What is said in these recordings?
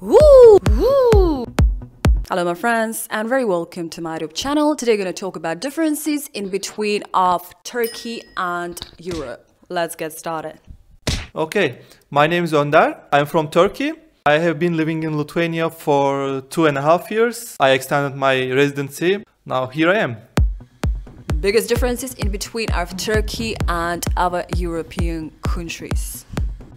Woo! Woo! Hello my friends and very welcome to my YouTube channel. Today we're going to talk about differences in between of Turkey and Europe. Let's get started. Okay, my name is Önder. I'm from Turkey. I have been living in Lithuania for two and a half years. I extended my residency. Now here I am. Biggest differences in between of Turkey and other European countries.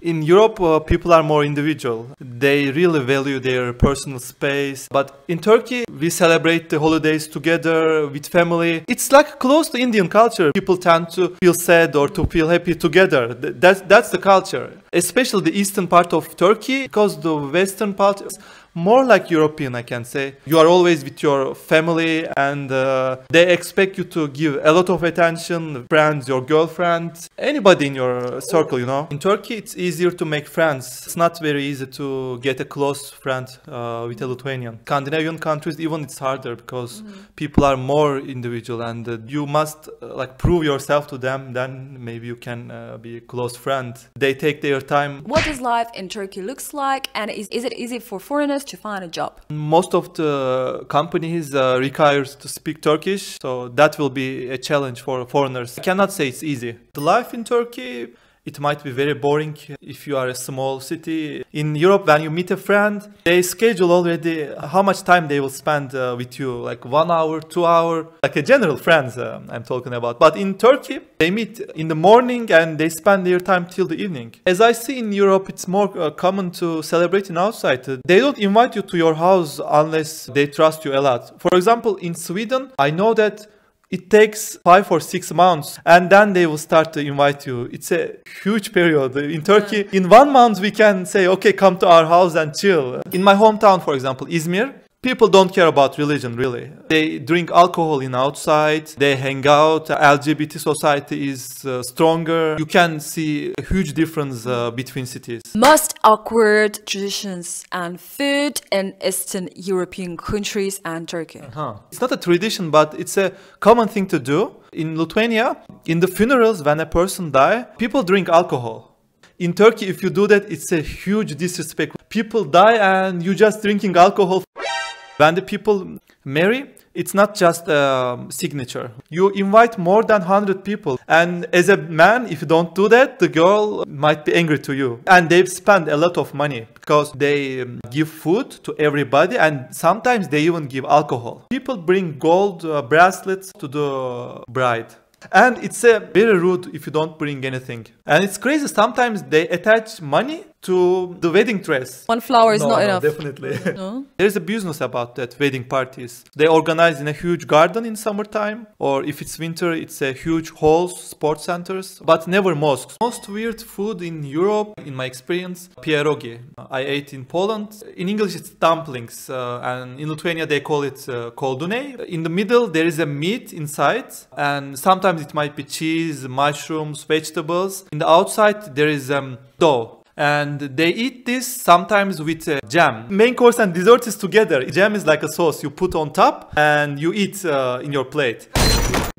In Europe, uh, people are more individual they really value their personal space. But in Turkey, we celebrate the holidays together with family. It's like close to Indian culture. People tend to feel sad or to feel happy together. That's, that's the culture, especially the eastern part of Turkey, because the western part is more like European, I can say. You are always with your family and uh, they expect you to give a lot of attention, friends, your girlfriend, anybody in your circle, you know. In Turkey, it's easier to make friends. It's not very easy to get a close friend uh, with a Lithuanian. Scandinavian countries, even it's harder because mm people are more individual and uh, you must uh, like prove yourself to them. Then maybe you can uh, be a close friend. They take their time. What is life in Turkey looks like and is, is it easy for foreigners to find a job? Most of the companies uh, requires to speak Turkish. So that will be a challenge for foreigners. I cannot say it's easy. The life in Turkey it might be very boring if you are a small city. In Europe, when you meet a friend, they schedule already how much time they will spend uh, with you, like one hour, two hour, like a general friends uh, I'm talking about. But in Turkey, they meet in the morning and they spend their time till the evening. As I see in Europe, it's more uh, common to celebrate in outside. They don't invite you to your house unless they trust you a lot. For example, in Sweden, I know that it takes five or six months and then they will start to invite you. It's a huge period. In Turkey, in one month, we can say, okay, come to our house and chill. In my hometown, for example, Izmir, people don't care about religion really they drink alcohol in outside they hang out lgbt society is uh, stronger you can see a huge difference uh, between cities most awkward traditions and food in eastern european countries and turkey uh -huh. it's not a tradition but it's a common thing to do in lithuania in the funerals when a person die people drink alcohol in turkey if you do that it's a huge disrespect people die and you just drinking alcohol when the people marry, it's not just a signature. You invite more than 100 people. And as a man, if you don't do that, the girl might be angry to you. And they've spent a lot of money because they um, give food to everybody and sometimes they even give alcohol. People bring gold uh, bracelets to the bride. And it's a uh, very rude if you don't bring anything. And it's crazy, sometimes they attach money to the wedding dress. One flower is no, not no, enough. Definitely. No? There's a business about that wedding parties. They organize in a huge garden in summertime, or if it's winter, it's a huge halls, sports centers, but never mosques. Most weird food in Europe, in my experience, pierogi. I ate in Poland. In English, it's dumplings, uh, and in Lithuania they call it uh, koldune. In the middle, there is a meat inside, and sometimes it might be cheese, mushrooms, vegetables. In the outside, there is um, dough and they eat this sometimes with uh, jam. Main course and dessert is together. Jam is like a sauce you put on top and you eat uh, in your plate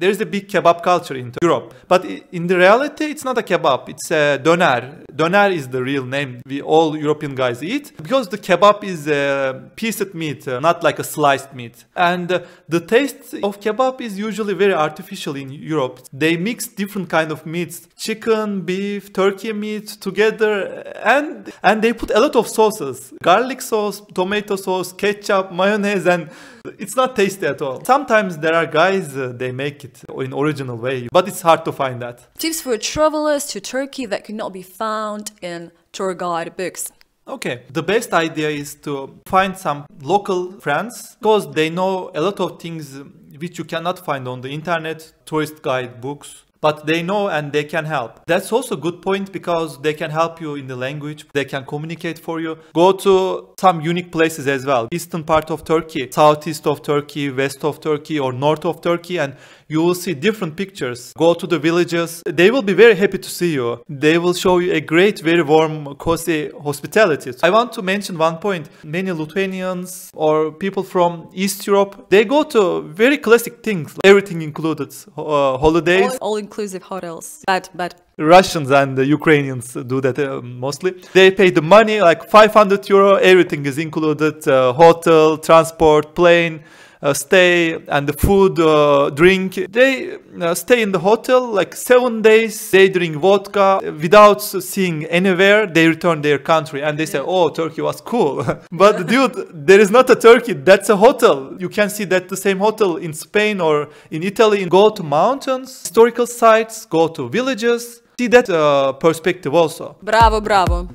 there is a big kebab culture in Europe. But in the reality, it's not a kebab, it's a döner. Döner is the real name we all European guys eat because the kebab is a pieced meat, uh, not like a sliced meat. And uh, the taste of kebab is usually very artificial in Europe. They mix different kind of meats, chicken, beef, turkey meat together and and they put a lot of sauces, garlic sauce, tomato sauce, ketchup, mayonnaise and it's not tasty at all. Sometimes there are guys, uh, they make it in original way, but it's hard to find that. Tips for travelers to Turkey that could not be found in tour guide books. Okay, the best idea is to find some local friends because they know a lot of things which you cannot find on the internet, tourist guide books, but they know and they can help. That's also a good point because they can help you in the language, they can communicate for you. Go to some unique places as well. Eastern part of Turkey, southeast of Turkey, west of Turkey or north of Turkey and you will see different pictures. Go to the villages. They will be very happy to see you. They will show you a great, very warm, cozy hospitality. I want to mention one point. Many Lithuanians or people from East Europe, they go to very classic things, everything included, uh, holidays. All, all inclusive hotels. But, Russians and Ukrainians do that uh, mostly. They pay the money, like 500 euro, everything is included, uh, hotel, transport, plane, uh, stay and the food, uh, drink. They uh, stay in the hotel like seven days. They drink vodka without seeing anywhere. They return their country and they say, "Oh, Turkey was cool." but dude, there is not a Turkey. That's a hotel. You can see that the same hotel in Spain or in Italy. Go to mountains, historical sites, go to villages. See that uh, perspective also. Bravo, bravo.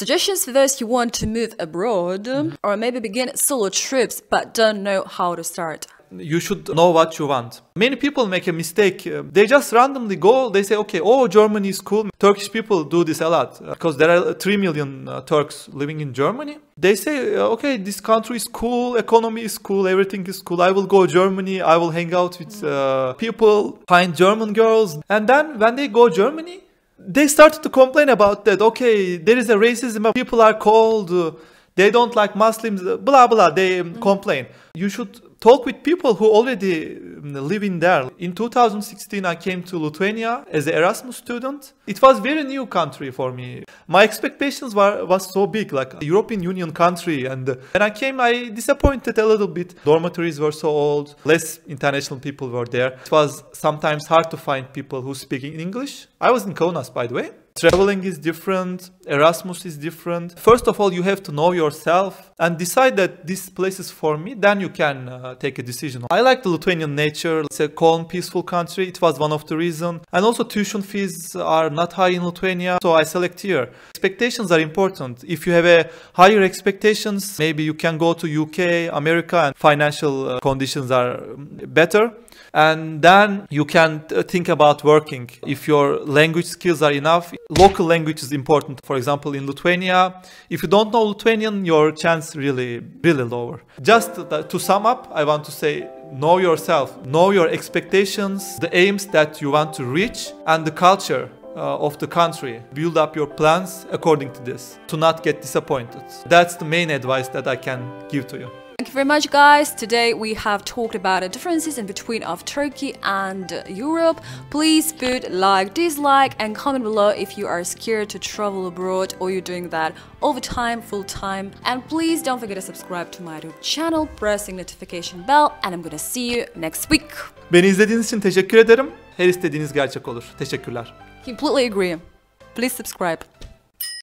Suggestions for those who want to move abroad or maybe begin solo trips but don't know how to start you should know what you want. Many people make a mistake. They just randomly go, they say, okay, oh, Germany is cool. Turkish people do this a lot because uh, there are 3 million uh, Turks living in Germany. They say, uh, okay, this country is cool, economy is cool, everything is cool. I will go Germany, I will hang out with uh, people, find German girls. And then when they go Germany, they started to complain about that. Okay, there is a racism. People are cold. They don't like Muslims. Blah blah. They mm -hmm. complain. You should talk with people who already um, live in there. In 2016, I came to Lithuania as an Erasmus student. It was very new country for me. My expectations were was so big, like European Union country. And when I came, I disappointed a little bit. Dormitories were so old, less international people were there. It was sometimes hard to find people who speak in English. I was in Kaunas, by the way. Traveling is different. Erasmus is different. First of all, you have to know yourself and decide that this place is for me. Then you can uh, take a decision. I like the Lithuanian nature. It's a calm, peaceful country. It was one of the reasons. And also tuition fees are not high in Lithuania. So I select here. Expectations are important. If you have a higher expectations, maybe you can go to UK, America and financial uh, conditions are um, better and then you can uh, think about working if your language skills are enough local language is important for example, in Lithuania, if you don't know Lithuanian, your chance really, really lower. Just to sum up, I want to say know yourself, know your expectations, the aims that you want to reach, and the culture uh, of the country. Build up your plans according to this to not get disappointed. That's the main advice that I can give to you. Thank you very much guys. Today we have talked about the differences in between of Turkey and Europe. Please put like, dislike and comment below if you are scared to travel abroad or you're doing that time, full time. And please don't forget to subscribe to my YouTube channel, pressing notification bell and I'm gonna see you next week. Beni izlediğiniz için teşekkür ederim. Her istediğiniz gerçek olur. Teşekkürler. Completely agree. Please subscribe.